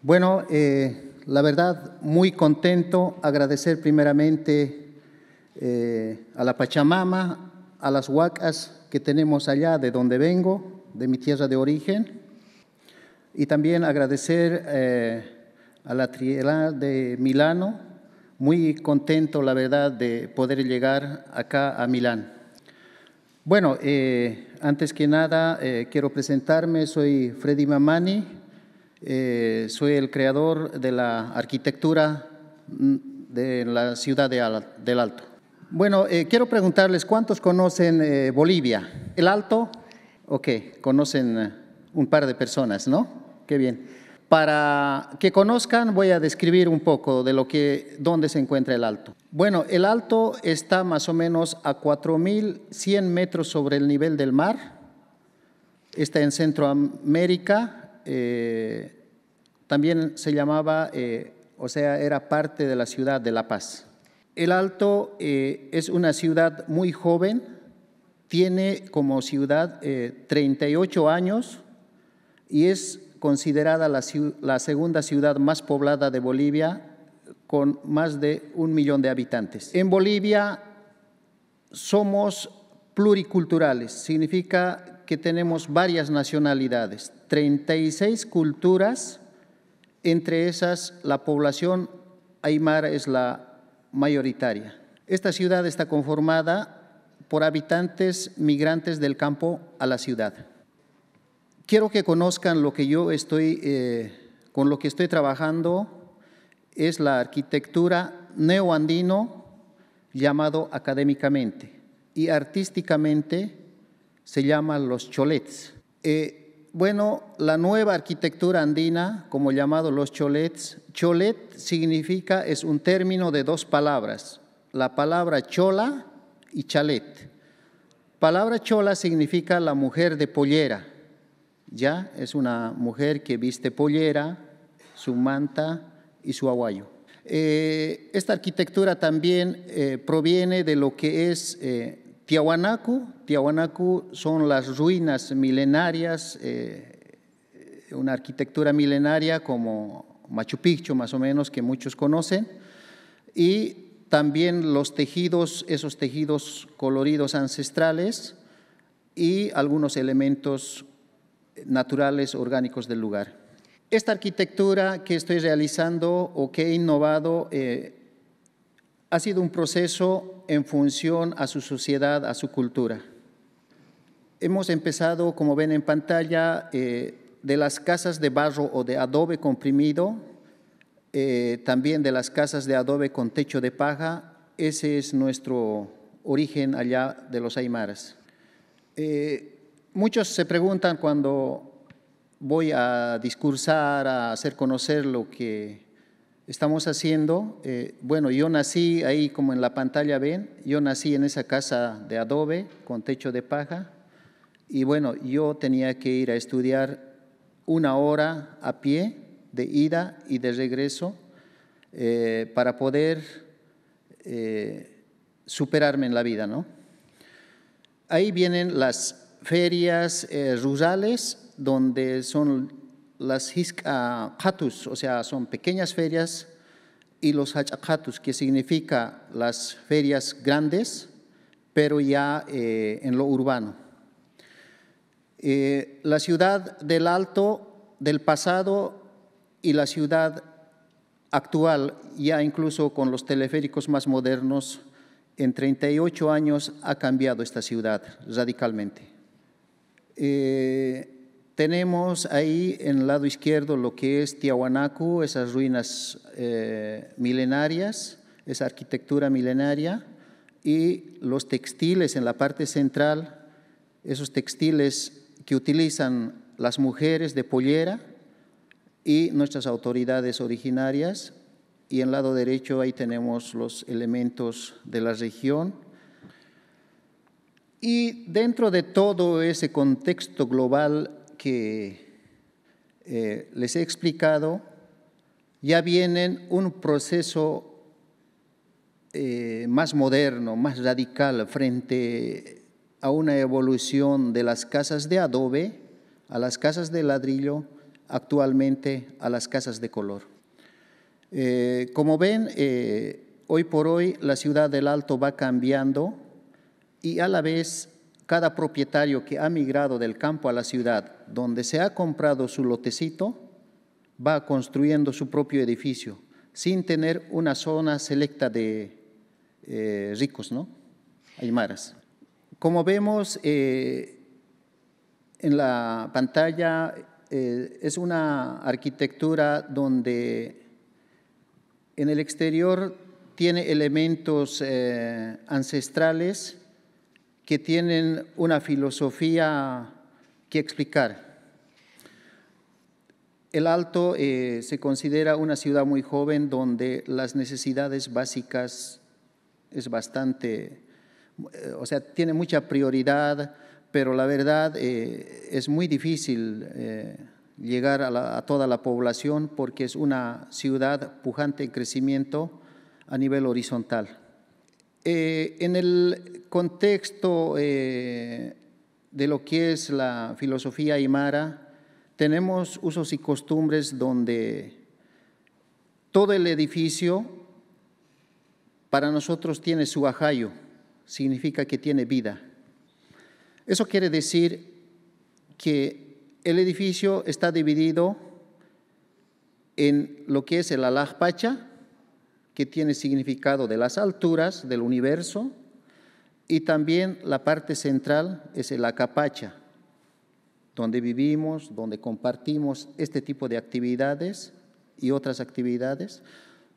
Bueno, eh, la verdad, muy contento, agradecer primeramente eh, a la Pachamama, a las huacas que tenemos allá de donde vengo, de mi tierra de origen, y también agradecer eh, a la triela de Milano, muy contento, la verdad, de poder llegar acá a Milán. Bueno, antes que nada, quiero presentarme, soy Freddy Mamani, eh, soy el creador de la arquitectura mm, de la ciudad del Alto. Bueno, eh, quiero preguntarles, ¿cuántos conocen eh, Bolivia? ¿El Alto? Ok, conocen un par de personas, ¿no? Qué bien. Para que conozcan, voy a describir un poco de lo que, dónde se encuentra el Alto. Bueno, el Alto está más o menos a 4.100 metros sobre el nivel del mar. Está en Centroamérica, eh, también se llamaba, eh, o sea, era parte de la ciudad de La Paz. El Alto eh, es una ciudad muy joven, tiene como ciudad 38 años y es considerada la, la segunda ciudad más poblada de Bolivia con más de un millón de habitantes. En Bolivia somos pluriculturales, significa que tenemos varias nacionalidades, 36 culturas, entre esas la población aymara es la mayoritaria. Esta ciudad está conformada por habitantes migrantes del campo a la ciudad. Quiero que conozcan lo que yo estoy, eh, con lo que estoy trabajando, es la arquitectura neoandino llamado académicamente y artísticamente se llama los cholets. Eh, bueno, la nueva arquitectura andina, como llamado los cholets, cholet significa, es un término de dos palabras, la palabra chola y chalet. Palabra chola significa la mujer de pollera, ya es una mujer que viste pollera, su manta y su aguayo. Eh, esta arquitectura también eh, proviene de lo que es Tiahuanacu, Tiahuanacu son las ruinas milenarias, eh, una arquitectura milenaria como Machu Picchu más o menos que muchos conocen y también los tejidos, esos tejidos coloridos ancestrales y algunos elementos naturales orgánicos del lugar. Esta arquitectura que estoy realizando o que he innovado eh, ha sido un proceso en función a su sociedad, a su cultura. Hemos empezado, como ven en pantalla, eh, de las casas de barro o de adobe comprimido, eh, también de las casas de adobe con techo de paja. Ese es nuestro origen allá de los aymaras. Eh, muchos se preguntan cuando voy a discursar, a hacer conocer lo que estamos haciendo, eh, bueno, yo nací ahí como en la pantalla ven, yo nací en esa casa de adobe con techo de paja y bueno, yo tenía que ir a estudiar una hora a pie de ida y de regreso eh, para poder eh, superarme en la vida, ¿no? Ahí vienen las ferias rurales donde son las ah, hatus, o sea, son pequeñas ferias, y los hachacatus, que significa las ferias grandes, pero ya eh, en lo urbano. Eh, la ciudad del Alto, del pasado y la ciudad actual, ya incluso con los teleféricos más modernos, en 38 años ha cambiado esta ciudad radicalmente. Eh, tenemos ahí en el lado izquierdo lo que es Tiahuanacu, esas ruinas eh, milenarias, esa arquitectura milenaria, y los textiles en la parte central, esos textiles que utilizan las mujeres de pollera y nuestras autoridades originarias. Y en el lado derecho ahí tenemos los elementos de la región. Y dentro de todo ese contexto global que eh, les he explicado ya vienen un proceso eh, más moderno, más radical frente a una evolución de las casas de adobe a las casas de ladrillo, actualmente a las casas de color. Eh, como ven, hoy por hoy la ciudad del Alto va cambiando y a la vez cada propietario que ha migrado del campo a la ciudad, donde se ha comprado su lotecito, va construyendo su propio edificio, sin tener una zona selecta de eh, ricos, ¿no? Aymaras. Como vemos eh, en la pantalla, eh, es una arquitectura donde en el exterior tiene elementos ancestrales, que tienen una filosofía que explicar. El Alto eh, se considera una ciudad muy joven donde las necesidades básicas es bastante, eh, o sea, tiene mucha prioridad, pero la verdad eh, es muy difícil llegar a, toda la población porque es una ciudad pujante en crecimiento a nivel horizontal. Eh, en el contexto eh, de lo que es la filosofía aymara, tenemos usos y costumbres donde todo el edificio para nosotros tiene su ajayo, significa que tiene vida. Eso quiere decir que el edificio está dividido en lo que es el alajpacha, que tiene significado de las alturas del universo, y también la parte central es el acapacha, donde vivimos, donde compartimos este tipo de actividades y otras actividades,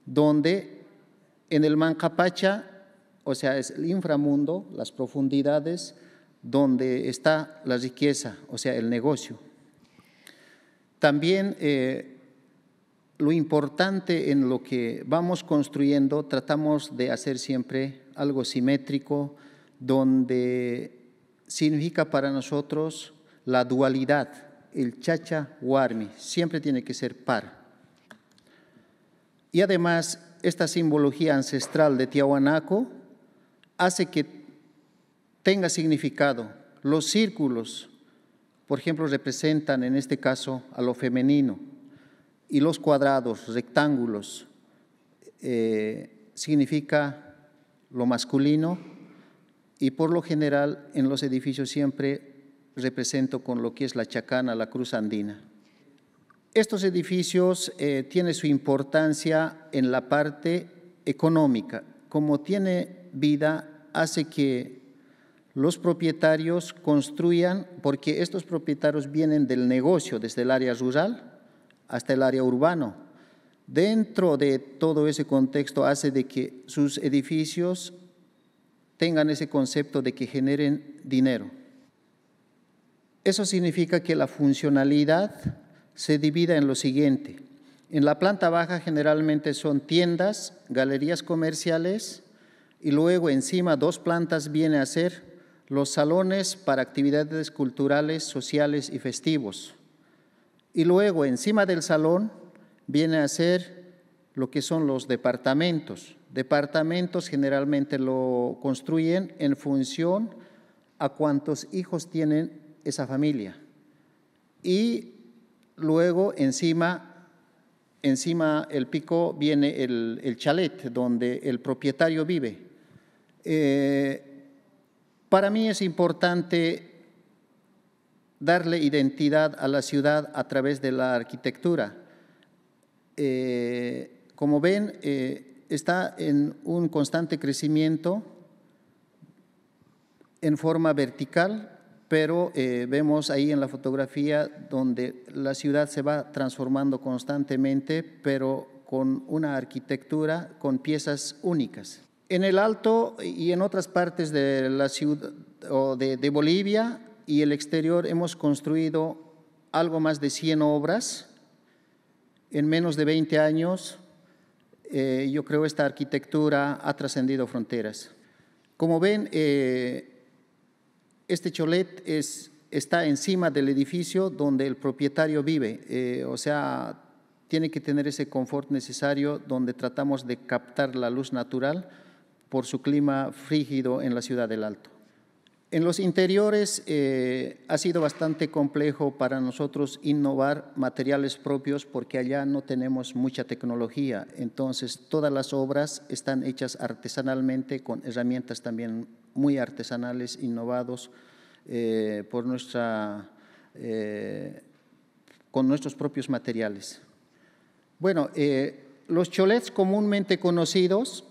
donde en el mancapacha, o sea, es el inframundo, las profundidades, donde está la riqueza, o sea, el negocio. También eh, lo importante en lo que vamos construyendo, tratamos de hacer siempre algo simétrico, donde significa para nosotros la dualidad, el chacha warmi, siempre tiene que ser par. Y además, esta simbología ancestral de Tiahuanaco hace que tenga significado. Los círculos, por ejemplo, representan en este caso a lo femenino y los cuadrados, rectángulos, eh, significa lo masculino y por lo general en los edificios siempre represento con lo que es la chacana, la cruz andina. Estos edificios eh, tienen su importancia en la parte económica. Como tiene vida, hace que los propietarios construyan, porque estos propietarios vienen del negocio, desde el área rural, hasta el área urbano. Dentro de todo ese contexto hace de que sus edificios tengan ese concepto de que generen dinero. Eso significa que la funcionalidad se divida en lo siguiente. En la planta baja generalmente son tiendas, galerías comerciales y luego encima dos plantas vienen a ser los salones para actividades culturales, sociales y festivos. Y luego encima del salón viene a ser lo que son los departamentos. Departamentos generalmente lo construyen en función a cuántos hijos tienen esa familia. Y luego encima, encima el pico viene el, chalet donde el propietario vive. Eh, para mí es importante darle identidad a la ciudad a través de la arquitectura. Eh, como ven, eh, está en un constante crecimiento en forma vertical, pero eh, vemos ahí en la fotografía donde la ciudad se va transformando constantemente, pero con una arquitectura con piezas únicas. En el Alto y en otras partes de la ciudad de Bolivia y el exterior hemos construido algo más de 100 obras. En menos de 20 años, eh, yo creo esta arquitectura ha trascendido fronteras. Como ven, eh, este cholet es, está encima del edificio donde el propietario vive, eh, o sea, tiene que tener ese confort necesario donde tratamos de captar la luz natural por su clima frígido en la ciudad del Alto. En los interiores eh, ha sido bastante complejo para nosotros innovar materiales propios porque allá no tenemos mucha tecnología. Entonces, todas las obras están hechas artesanalmente con herramientas también muy artesanales, innovados eh, por nuestra, eh, con nuestros propios materiales. Bueno, los cholets comúnmente conocidos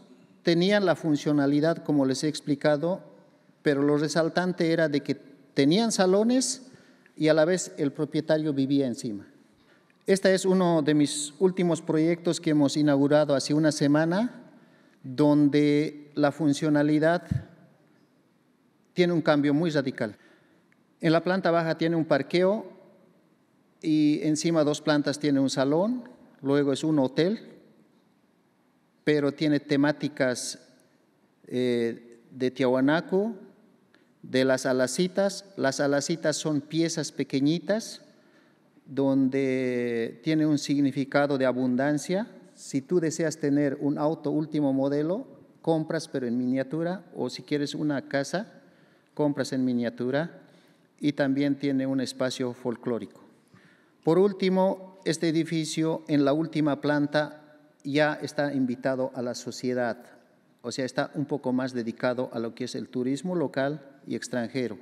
tenían la funcionalidad, como les he explicado, pero lo resaltante era de que tenían salones y a la vez el propietario vivía encima. Este es uno de mis últimos proyectos que hemos inaugurado hace una semana, donde la funcionalidad tiene un cambio muy radical. En la planta baja tiene un parqueo y encima dos plantas tiene un salón, luego es un hotel, pero tiene temáticas eh, de Tiahuanaco, de las alacitas. Las alacitas son piezas pequeñitas donde tiene un significado de abundancia. Si tú deseas tener un auto último modelo, compras pero en miniatura, o si quieres una casa, compras en miniatura y también tiene un espacio folclórico. Por último, este edificio en la última planta ya está invitado a la sociedad, o sea, está un poco más dedicado a lo que es el turismo local extranjero.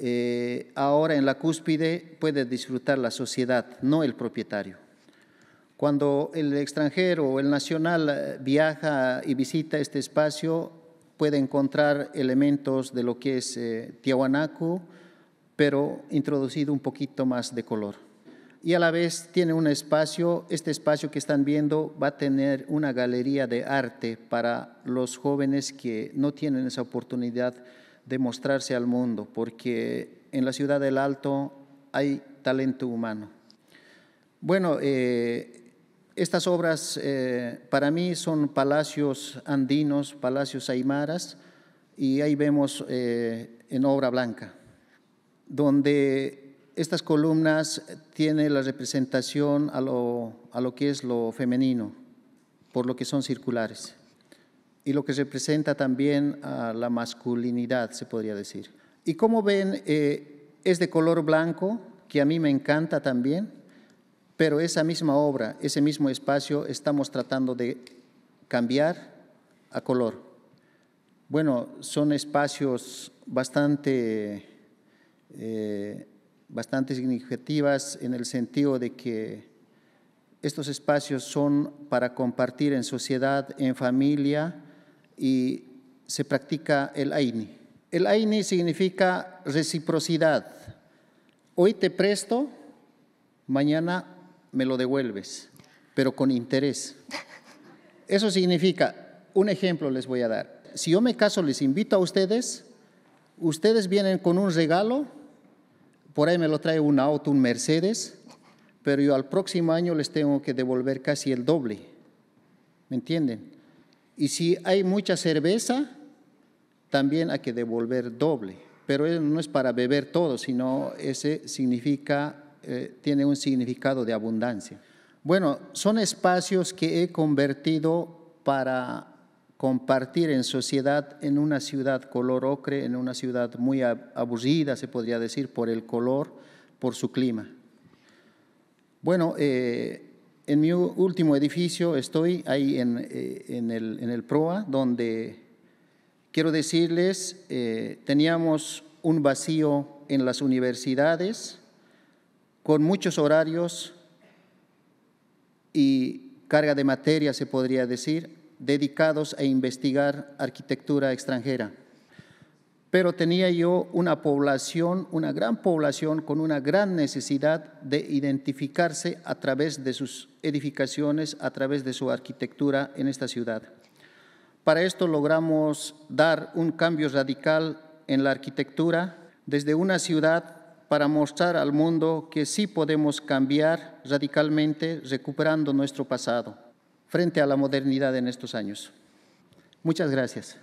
Eh, ahora en la cúspide puede disfrutar la sociedad, no el propietario. Cuando el extranjero o el nacional eh, viaja y visita este espacio, puede encontrar elementos de lo que es eh, Tiahuanaco, pero introducido un poquito más de color. Y a la vez tiene un espacio, este espacio que están viendo va a tener una galería de arte para los jóvenes que no tienen esa oportunidad demostrarse al mundo, porque en la ciudad del Alto hay talento humano. Bueno, eh, estas obras eh, para mí son palacios andinos, palacios aymaras, y ahí vemos eh, en obra blanca, donde estas columnas tienen la representación a lo que es lo femenino, por lo que son circulares y lo que representa también a la masculinidad, se podría decir. Y como ven, eh, es de color blanco, que a mí me encanta también, pero esa misma obra, ese mismo espacio, estamos tratando de cambiar a color. Bueno, son espacios bastante, eh, bastante significativas en el sentido de que estos espacios son para compartir en sociedad, en familia, y se practica el Aini. El Aini significa reciprocidad. Hoy te presto, mañana me lo devuelves, pero con interés. Eso significa, un ejemplo les voy a dar. Si yo me caso, les invito a ustedes, ustedes vienen con un regalo, por ahí me lo trae un auto, un Mercedes, pero yo al próximo año les tengo que devolver casi el doble. ¿Me entienden? Y si hay mucha cerveza, también hay que devolver doble. Pero no es para beber todo, sino ese significa, eh, tiene un significado de abundancia. Bueno, son espacios que he convertido para compartir en sociedad en una ciudad color ocre, en una ciudad muy aburrida, se podría decir, por el color, por su clima. Bueno, eh, en mi último edificio estoy ahí en, eh, el, PROA, donde quiero decirles, eh, teníamos un vacío en las universidades con muchos horarios y carga de materia, se podría decir, dedicados a investigar arquitectura extranjera pero tenía yo una población, una gran población con una gran necesidad de identificarse a través de sus edificaciones, a través de su arquitectura en esta ciudad. Para esto logramos dar un cambio radical en la arquitectura desde una ciudad para mostrar al mundo que sí podemos cambiar radicalmente recuperando nuestro pasado frente a la modernidad en estos años. Muchas gracias.